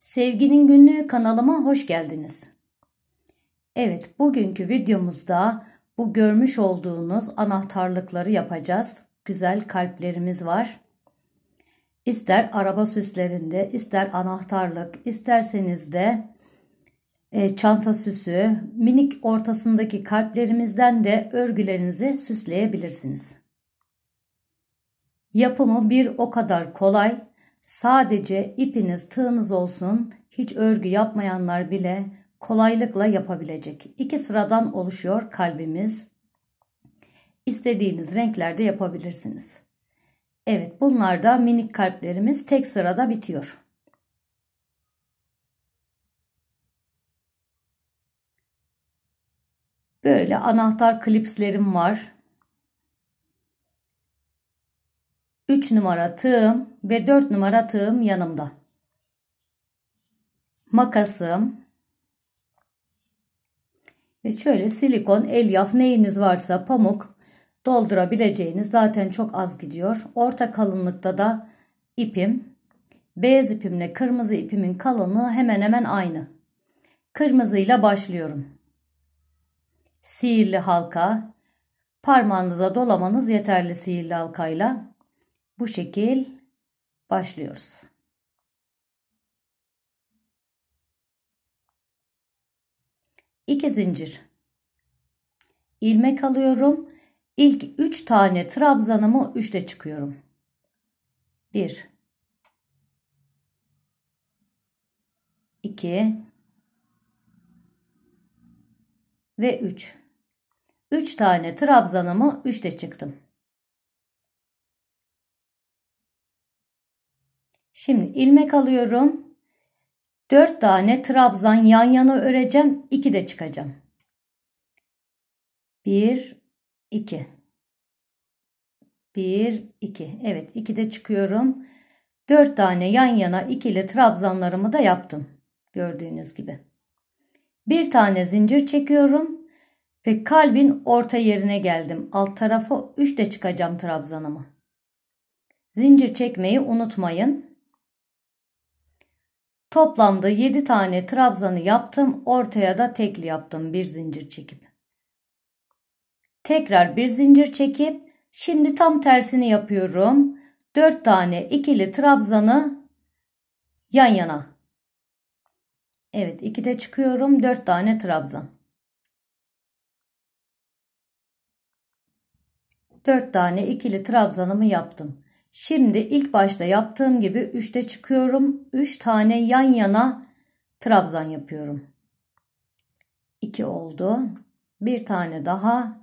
Sevginin Günlüğü kanalıma hoş geldiniz. Evet, bugünkü videomuzda bu görmüş olduğunuz anahtarlıkları yapacağız. Güzel kalplerimiz var. İster araba süslerinde, ister anahtarlık, isterseniz de e, çanta süsü, minik ortasındaki kalplerimizden de örgülerinizi süsleyebilirsiniz. Yapımı bir o kadar kolay Sadece ipiniz tığınız olsun hiç örgü yapmayanlar bile kolaylıkla yapabilecek. İki sıradan oluşuyor kalbimiz. İstediğiniz renklerde yapabilirsiniz. Evet bunlar da minik kalplerimiz tek sırada bitiyor. Böyle anahtar klipslerim var. 3 numara tığım ve 4 numara tığım yanımda. Makasım ve şöyle silikon, elyaf neyiniz varsa pamuk doldurabileceğiniz zaten çok az gidiyor. Orta kalınlıkta da ipim. Beyaz ipimle kırmızı ipimin kalınlığı hemen hemen aynı. Kırmızıyla başlıyorum. Sihirli halka. Parmağınıza dolamanız yeterli sihirli halkayla. Bu şekil başlıyoruz. İki zincir. ilmek alıyorum. İlk 3 tane trabzanımı 3'te çıkıyorum. 1 2 ve 3. 3 tane trabzanımı 3'te çıktım. Şimdi ilmek alıyorum. 4 tane trabzan yan yana öreceğim. 2 de çıkacağım. 1 2 1 2 Evet 2 de çıkıyorum. 4 tane yan yana ikili trabzanlarımı da yaptım. Gördüğünüz gibi. Bir tane zincir çekiyorum ve kalbin orta yerine geldim. Alt tarafı 3 de çıkacağım trabzanımı. Zincir çekmeyi unutmayın. Toplamda 7 tane trabzanı yaptım. Ortaya da tekli yaptım bir zincir çekip. Tekrar bir zincir çekip şimdi tam tersini yapıyorum. 4 tane ikili trabzanı yan yana. Evet 2'de çıkıyorum 4 tane trabzan. 4 tane ikili trabzanımı yaptım. Şimdi ilk başta yaptığım gibi 3'te çıkıyorum. 3 tane yan yana trabzan yapıyorum. 2 oldu. Bir tane daha.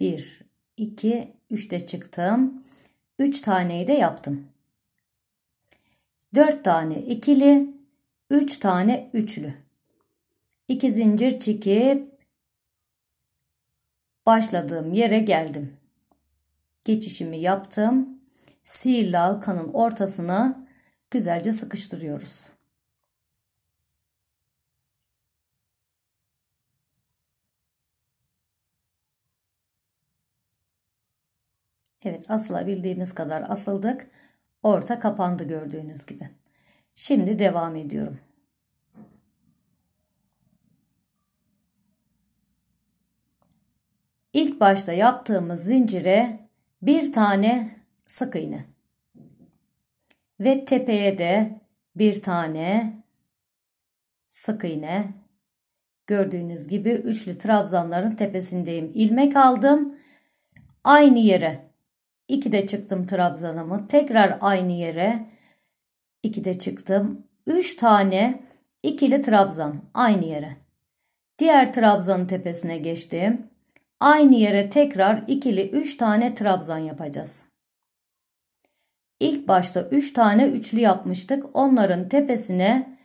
1, 2, 3'te çıktım. 3 taneyi de yaptım. 4 tane ikili, 3 tane üçlü. 2 zincir çekip başladığım yere geldim. Geçişimi yaptım sihirli halkanın ortasına güzelce sıkıştırıyoruz. Evet asılabildiğimiz kadar asıldık. Orta kapandı gördüğünüz gibi. Şimdi devam ediyorum. İlk başta yaptığımız zincire bir tane sık iğne. Ve tepeye de bir tane sık iğne. Gördüğünüz gibi üçlü trabzanların tepesindeyim. İlmek aldım. Aynı yere. İki de çıktım trabzanımı. Tekrar aynı yere. İki de çıktım. Üç tane ikili trabzan aynı yere. Diğer trabzanın tepesine geçtim. Aynı yere tekrar ikili üç tane trabzan yapacağız. İlk başta 3 üç tane üçlü yapmıştık. Onların tepesine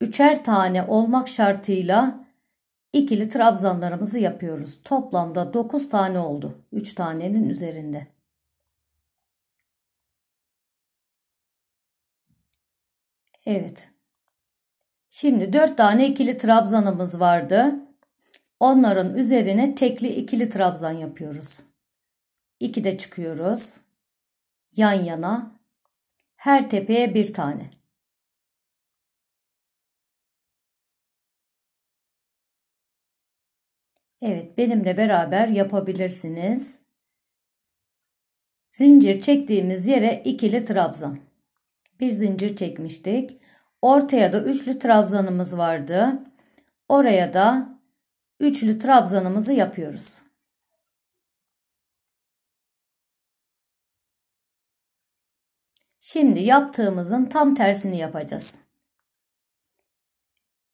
üçer tane olmak şartıyla ikili trabzanlarımızı yapıyoruz. Toplamda 9 tane oldu. 3 tanenin üzerinde. Evet. Şimdi 4 tane ikili trabzanımız vardı. Onların üzerine tekli ikili trabzan yapıyoruz. 2 de çıkıyoruz. Yan yana her tepeye bir tane. Evet, benimle beraber yapabilirsiniz. Zincir çektiğimiz yere ikili trabzan. Bir zincir çekmiştik. Ortaya da üçlü trabzanımız vardı. Oraya da üçlü trabzanımızı yapıyoruz. Şimdi yaptığımızın tam tersini yapacağız.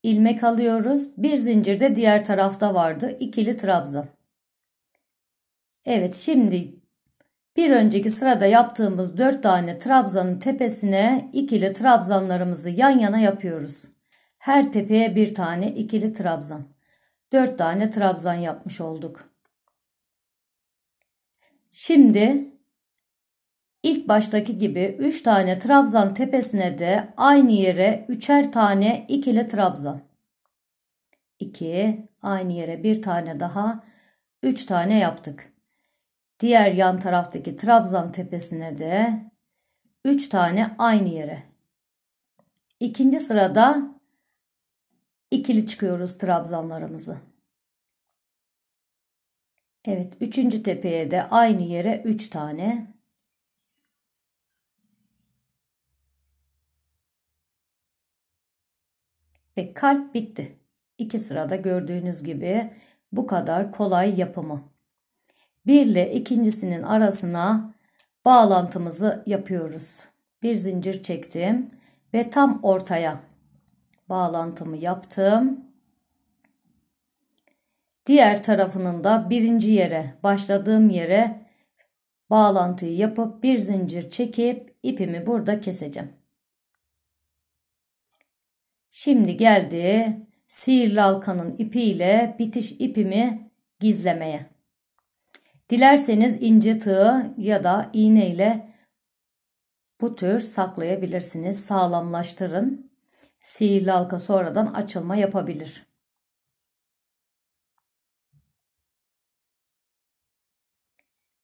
İlmek alıyoruz. Bir zincirde diğer tarafta vardı. İkili trabzan. Evet şimdi bir önceki sırada yaptığımız 4 tane trabzanın tepesine ikili trabzanlarımızı yan yana yapıyoruz. Her tepeye bir tane ikili trabzan. 4 tane trabzan yapmış olduk. Şimdi İlk baştaki gibi 3 tane trabzan tepesine de aynı yere üçer tane ikili trabzan. 2 aynı yere bir tane daha 3 tane yaptık. Diğer yan taraftaki trabzan tepesine de 3 tane aynı yere. İkinci sırada ikili çıkıyoruz trabzanlarımızı. Evet, üçüncü tepeye de aynı yere 3 tane. Ve kalp bitti. İki sırada gördüğünüz gibi bu kadar kolay yapımı. Bir ile ikincisinin arasına bağlantımızı yapıyoruz. Bir zincir çektim ve tam ortaya bağlantımı yaptım. Diğer tarafının da birinci yere, başladığım yere bağlantıyı yapıp bir zincir çekip ipimi burada keseceğim. Şimdi geldi sihirli halkanın ipiyle bitiş ipimi gizlemeye. Dilerseniz ince tığ ya da iğne ile bu tür saklayabilirsiniz. Sağlamlaştırın. Sihirli halka sonradan açılma yapabilir.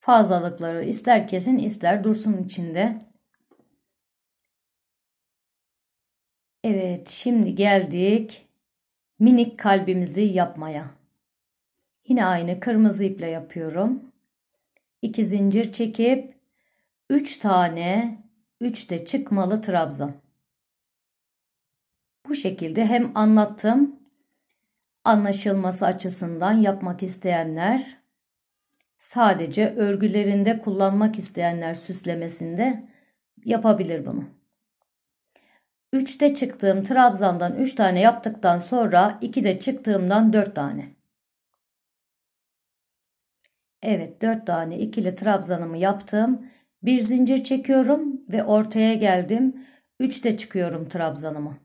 Fazlalıkları ister kesin ister dursun içinde. Evet, şimdi geldik minik kalbimizi yapmaya. Yine aynı kırmızı iple yapıyorum. 2 zincir çekip 3 tane 3 de çıkmalı trabzan. Bu şekilde hem anlattım anlaşılması açısından yapmak isteyenler sadece örgülerinde kullanmak isteyenler süslemesinde yapabilir bunu. 3'te çıktığım Trabzan'dan 3 tane yaptıktan sonra 2'de çıktığımdan 4 tane. Evet 4 tane ikili trabzanımı yaptım. Bir zincir çekiyorum ve ortaya geldim. 3'te çıkıyorum trabzanımı.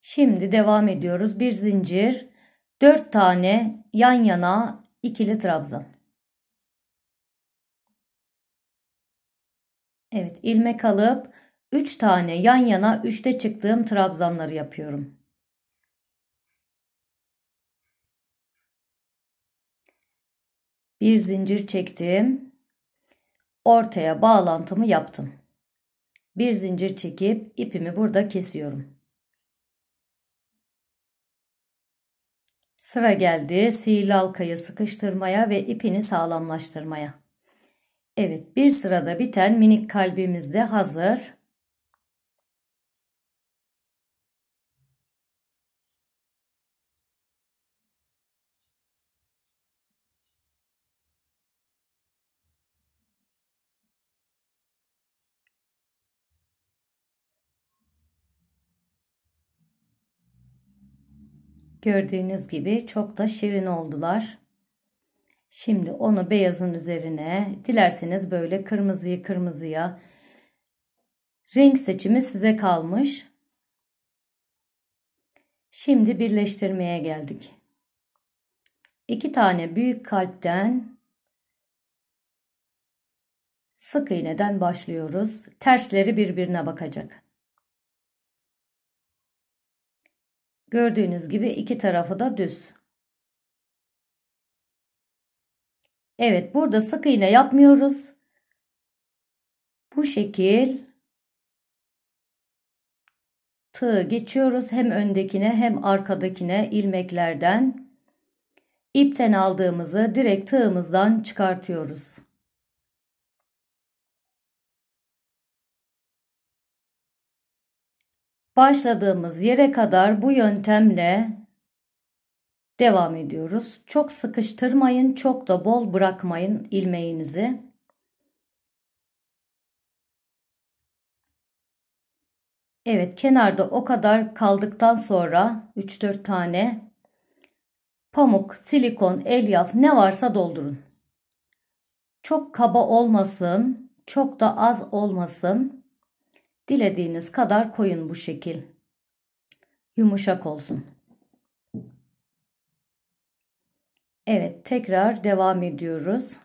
Şimdi devam ediyoruz. Bir zincir, 4 tane yan yana ikili trabzan. Evet ilmek alıp 3 tane yan yana 3'te çıktığım trabzanları yapıyorum. Bir zincir çektim. Ortaya bağlantımı yaptım. Bir zincir çekip ipimi burada kesiyorum. Sıra geldi sihirli halkayı sıkıştırmaya ve ipini sağlamlaştırmaya. Evet, bir sırada biten minik kalbimiz de hazır. Gördüğünüz gibi çok da şirin oldular. Şimdi onu beyazın üzerine dilerseniz böyle kırmızıyı kırmızıya renk seçimi size kalmış. Şimdi birleştirmeye geldik. İki tane büyük kalpten sık iğneden başlıyoruz. Tersleri birbirine bakacak. Gördüğünüz gibi iki tarafı da düz. Evet burada sık iğne yapmıyoruz. Bu şekil tığ geçiyoruz hem öndekine hem arkadakine ilmeklerden. ipten aldığımızı direkt tığımızdan çıkartıyoruz. Başladığımız yere kadar bu yöntemle Devam ediyoruz. Çok sıkıştırmayın, çok da bol bırakmayın ilmeğinizi. Evet, kenarda o kadar kaldıktan sonra 3-4 tane pamuk, silikon, elyaf ne varsa doldurun. Çok kaba olmasın, çok da az olmasın. Dilediğiniz kadar koyun bu şekil. Yumuşak olsun. Evet, tekrar devam ediyoruz.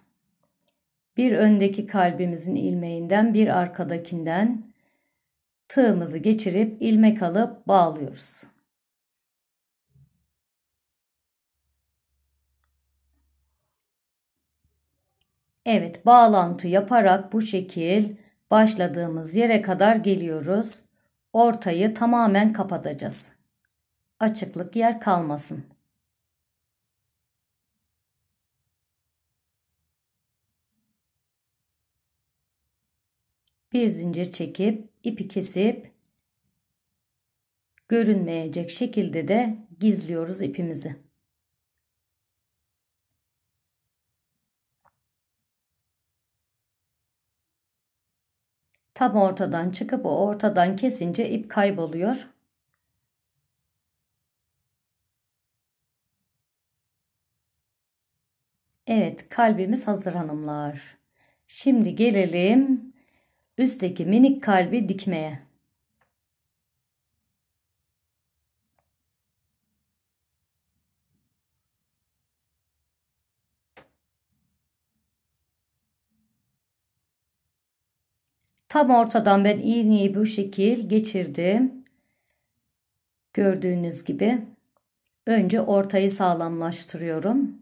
Bir öndeki kalbimizin ilmeğinden, bir arkadakinden tığımızı geçirip ilmek alıp bağlıyoruz. Evet, bağlantı yaparak bu şekil başladığımız yere kadar geliyoruz. Ortayı tamamen kapatacağız. Açıklık yer kalmasın. bir zincir çekip ipi kesip görünmeyecek şekilde de gizliyoruz ipimizi. Tam ortadan çıkıp o ortadan kesince ip kayboluyor. Evet, kalbimiz hazır hanımlar. Şimdi gelelim üstteki minik kalbi dikmeye. Tam ortadan ben iğneyi bu şekil geçirdim. Gördüğünüz gibi önce ortayı sağlamlaştırıyorum.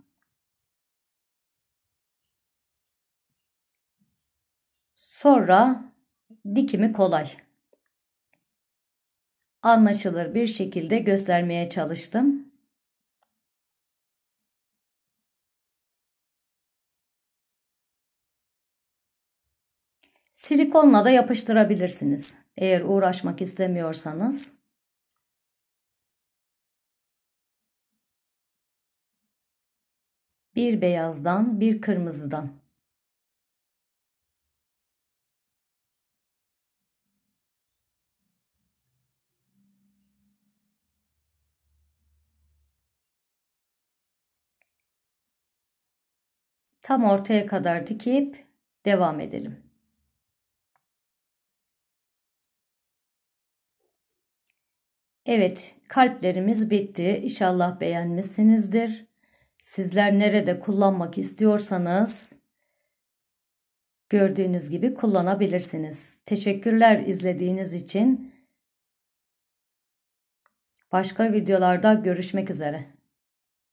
Sonra dikimi kolay. Anlaşılır bir şekilde göstermeye çalıştım. Silikonla da yapıştırabilirsiniz eğer uğraşmak istemiyorsanız. Bir beyazdan, bir kırmızıdan. tam ortaya kadar dikip devam edelim. Evet, kalplerimiz bitti. İnşallah beğenmişsinizdir. Sizler nerede kullanmak istiyorsanız gördüğünüz gibi kullanabilirsiniz. Teşekkürler izlediğiniz için. Başka videolarda görüşmek üzere.